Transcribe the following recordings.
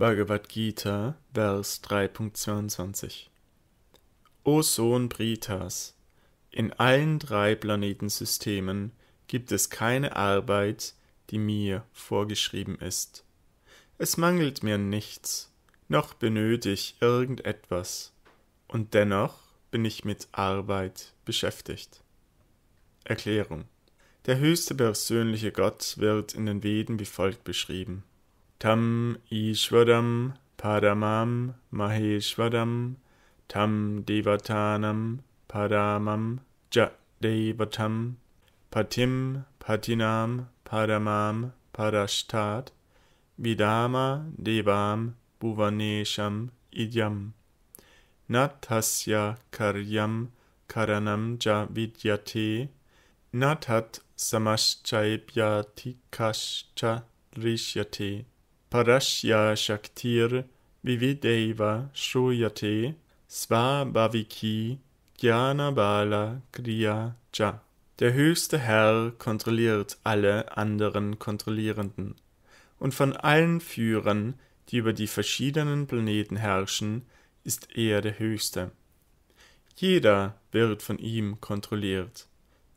Bhagavad Gita, Vers 3.22 O Sohn Britas, in allen drei Planetensystemen gibt es keine Arbeit, die mir vorgeschrieben ist. Es mangelt mir nichts, noch benötig irgendetwas, und dennoch bin ich mit Arbeit beschäftigt. Erklärung Der höchste persönliche Gott wird in den Veden wie folgt beschrieben. Tam Ishwaram Paramam Maheshwaram Tam Devatanam Paramam Ja Devatam Patim Patinam Paramam Parashtat Vidama Devam Bhuvanesham Idyam Natasya Karyam Karanam Ja Vidyate Natat Samaschaibyatikaschcha Rishyate Parashya Shaktir Vivideva Shruyate Svabhaviki Jnanabala Kriya cha. Der höchste Herr kontrolliert alle anderen Kontrollierenden. Und von allen Führern, die über die verschiedenen Planeten herrschen, ist er der höchste. Jeder wird von ihm kontrolliert.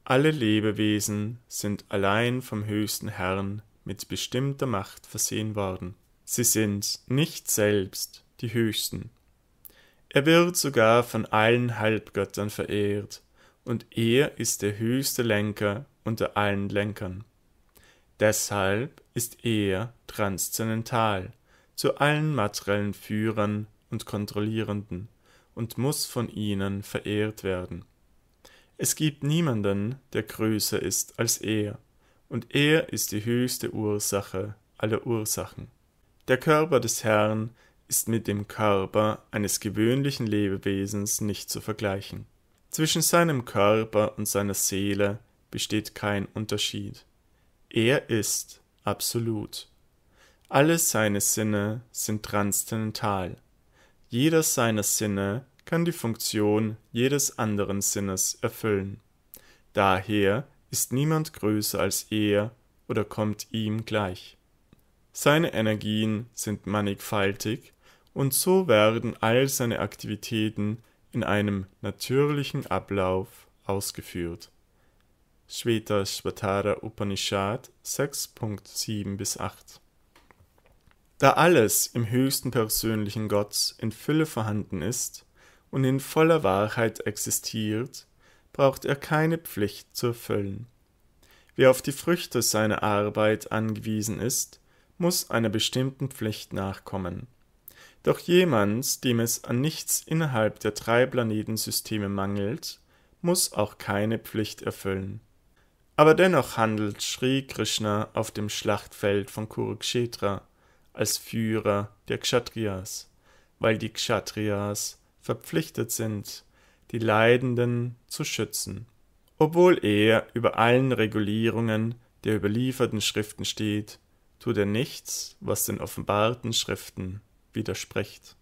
Alle Lebewesen sind allein vom höchsten Herrn mit bestimmter Macht versehen worden. Sie sind nicht selbst die Höchsten. Er wird sogar von allen Halbgöttern verehrt, und er ist der höchste Lenker unter allen Lenkern. Deshalb ist er transzendental zu allen materiellen Führern und Kontrollierenden und muss von ihnen verehrt werden. Es gibt niemanden, der größer ist als er und er ist die höchste Ursache aller Ursachen. Der Körper des Herrn ist mit dem Körper eines gewöhnlichen Lebewesens nicht zu vergleichen. Zwischen seinem Körper und seiner Seele besteht kein Unterschied. Er ist absolut. Alle seine Sinne sind transzendental. Jeder seiner Sinne kann die Funktion jedes anderen Sinnes erfüllen. Daher ist niemand größer als er oder kommt ihm gleich. Seine Energien sind mannigfaltig und so werden all seine Aktivitäten in einem natürlichen Ablauf ausgeführt. Shveta Shvatara Upanishad 6.7 bis 8 Da alles im höchsten persönlichen Gott in Fülle vorhanden ist und in voller Wahrheit existiert, braucht er keine Pflicht zu erfüllen. Wer auf die Früchte seiner Arbeit angewiesen ist, muss einer bestimmten Pflicht nachkommen. Doch jemand, dem es an nichts innerhalb der drei Planetensysteme mangelt, muss auch keine Pflicht erfüllen. Aber dennoch handelt Sri Krishna auf dem Schlachtfeld von Kurukshetra als Führer der Kshatriyas, weil die Kshatriyas verpflichtet sind, die Leidenden zu schützen. Obwohl er über allen Regulierungen der überlieferten Schriften steht, tut er nichts, was den offenbarten Schriften widerspricht